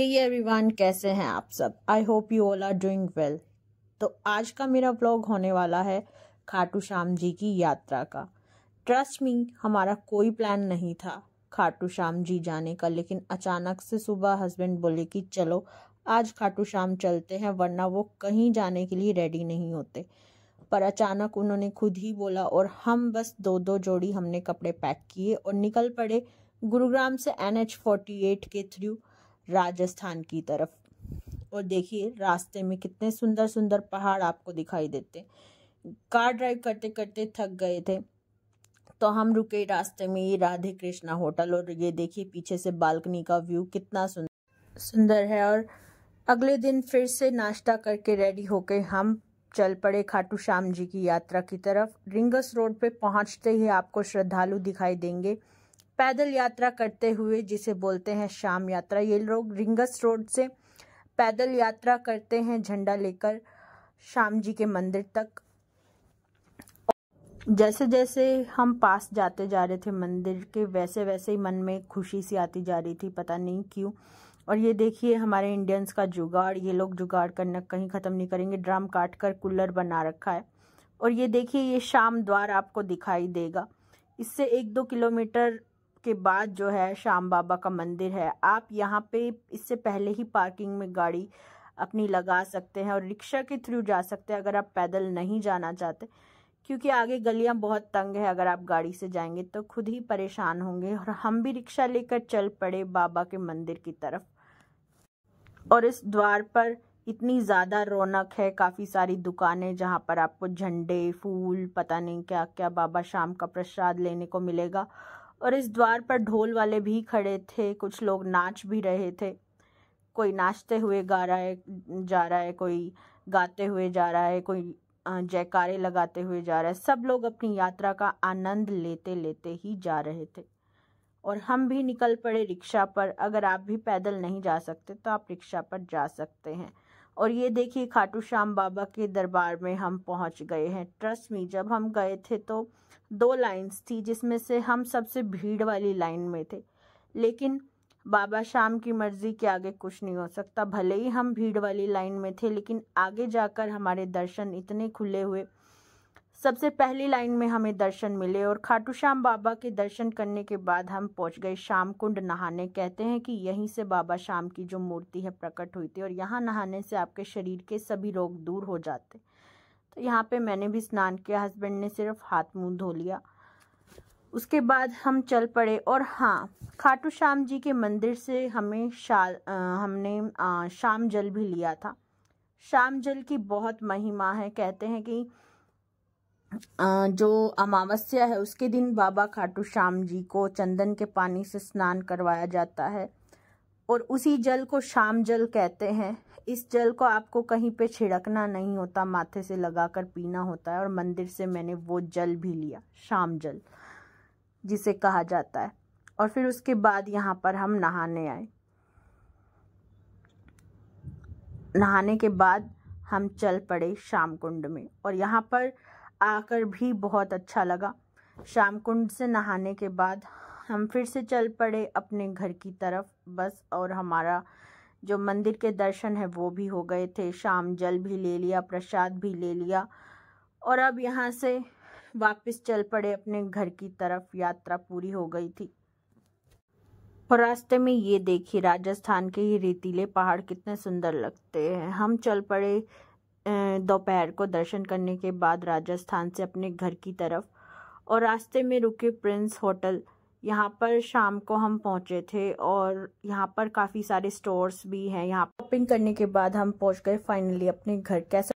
hey everyone कैसे हैं आप सब I hope you all are doing well तो आज का मेरा ब्लॉग होने वाला है खाटू श्याम जी की यात्रा का ट्रस्ट मी हमारा कोई प्लान नहीं था खाटू श्याम जी जाने का लेकिन अचानक से सुबह हस्बैंड बोले कि चलो आज खाटू श्याम चलते हैं वरना वो कहीं जाने के लिए रेडी नहीं होते पर अचानक उन्होंने खुद ही बोला और हम बस दो दो जोड़ी हमने कपड़े पैक किए और निकल पड़े गुरुग्राम से एन एच फोर्टी एट के थ्रू राजस्थान की तरफ और देखिए रास्ते में कितने सुंदर सुंदर पहाड़ आपको दिखाई देते कार ड्राइव करते करते थक गए थे तो हम रुके रास्ते में ये राधे कृष्णा होटल और ये देखिए पीछे से बालकनी का व्यू कितना सुंदर सुंदर है और अगले दिन फिर से नाश्ता करके रेडी होके हम चल पड़े खाटू श्याम जी की यात्रा की तरफ रिंगस रोड पे पहुंचते ही आपको श्रद्धालु दिखाई देंगे पैदल यात्रा करते हुए जिसे बोलते हैं शाम यात्रा ये लोग रिंगस रोड से पैदल यात्रा करते हैं झंडा लेकर शाम जी के मंदिर तक जैसे जैसे हम पास जाते जा रहे थे मंदिर के वैसे वैसे ही मन में खुशी सी आती जा रही थी पता नहीं क्यों और ये देखिए हमारे इंडियंस का जुगाड़ ये लोग जुगाड़ करना कहीं ख़त्म नहीं करेंगे ड्राम काट कर कूलर बना रखा है और ये देखिए ये शाम द्वार आपको दिखाई देगा इससे एक दो किलोमीटर के बाद जो है श्याम बाबा का मंदिर है आप यहाँ पे इससे पहले ही पार्किंग में गाड़ी अपनी लगा सकते हैं और रिक्शा के थ्रू जा सकते हैं अगर आप पैदल नहीं जाना चाहते क्योंकि आगे गलियाँ बहुत तंग है अगर आप गाड़ी से जाएंगे तो खुद ही परेशान होंगे और हम भी रिक्शा लेकर चल पड़े बाबा के मंदिर की तरफ और इस द्वार पर इतनी ज़्यादा रौनक है काफ़ी सारी दुकानें जहाँ पर आपको झंडे फूल पता नहीं क्या क्या बाबा शाम का प्रसाद लेने को मिलेगा और इस द्वार पर ढोल वाले भी खड़े थे कुछ लोग नाच भी रहे थे कोई नाचते हुए गा रहा है जा रहा है कोई गाते हुए जा रहा है कोई जयकारे लगाते हुए जा रहा है सब लोग अपनी यात्रा का आनंद लेते लेते ही जा रहे थे और हम भी निकल पड़े रिक्शा पर अगर आप भी पैदल नहीं जा सकते तो आप रिक्शा पर जा सकते हैं और ये देखिए खाटू श्याम बाबा के दरबार में हम पहुंच गए हैं ट्रस्ट मी जब हम गए थे तो दो लाइंस थी जिसमें से हम सबसे भीड़ वाली लाइन में थे लेकिन बाबा शाम की मर्जी के आगे कुछ नहीं हो सकता भले ही हम भीड़ वाली लाइन में थे लेकिन आगे जाकर हमारे दर्शन इतने खुले हुए सबसे पहली लाइन में हमें दर्शन मिले और खाटू श्याम बाबा के दर्शन करने के बाद हम पहुंच गए श्याम कुंड नहाने कहते हैं कि यहीं से बाबा श्याम की जो मूर्ति है प्रकट हुई थी और यहाँ नहाने से आपके शरीर के सभी रोग दूर हो जाते तो यहाँ पे मैंने भी स्नान किया हस्बैंड ने सिर्फ हाथ मुंह धो लिया उसके बाद हम चल पड़े और हाँ खाटू श्याम जी के मंदिर से हमें शा आ, हमने आ, शाम जल भी लिया था शाम जल की बहुत महिमा है कहते हैं कि आ, जो अमावस्या है उसके दिन बाबा खाटू श्याम जी को चंदन के पानी से स्नान करवाया जाता है और उसी जल को शाम जल कहते हैं इस जल को आपको कहीं पे छिड़कना नहीं होता माथे से लगाकर पीना होता है और मंदिर से मैंने वो जल भी लिया शाम जल जिसे कहा जाता है और फिर उसके बाद यहाँ पर हम नहाने आए नहाने के बाद हम चल पड़े शाम कुंड में और यहाँ पर आकर भी बहुत अच्छा लगा शाम कुंड से नहाने के बाद हम फिर से चल पड़े अपने घर की तरफ बस और हमारा जो मंदिर के दर्शन है वो भी हो गए थे शाम जल भी ले लिया प्रसाद भी ले लिया और अब यहाँ से वापस चल पड़े अपने घर की तरफ यात्रा पूरी हो गई थी और रास्ते में ये देखिए राजस्थान के ये रेतीले पहाड़ कितने सुंदर लगते हैं हम चल पड़े दोपहर को दर्शन करने के बाद राजस्थान से अपने घर की तरफ और रास्ते में रुके प्रिंस होटल यहाँ पर शाम को हम पहुँचे थे और यहाँ पर काफ़ी सारे स्टोर्स भी हैं यहाँ शॉपिंग करने के बाद हम पहुँच गए फाइनली अपने घर कैसे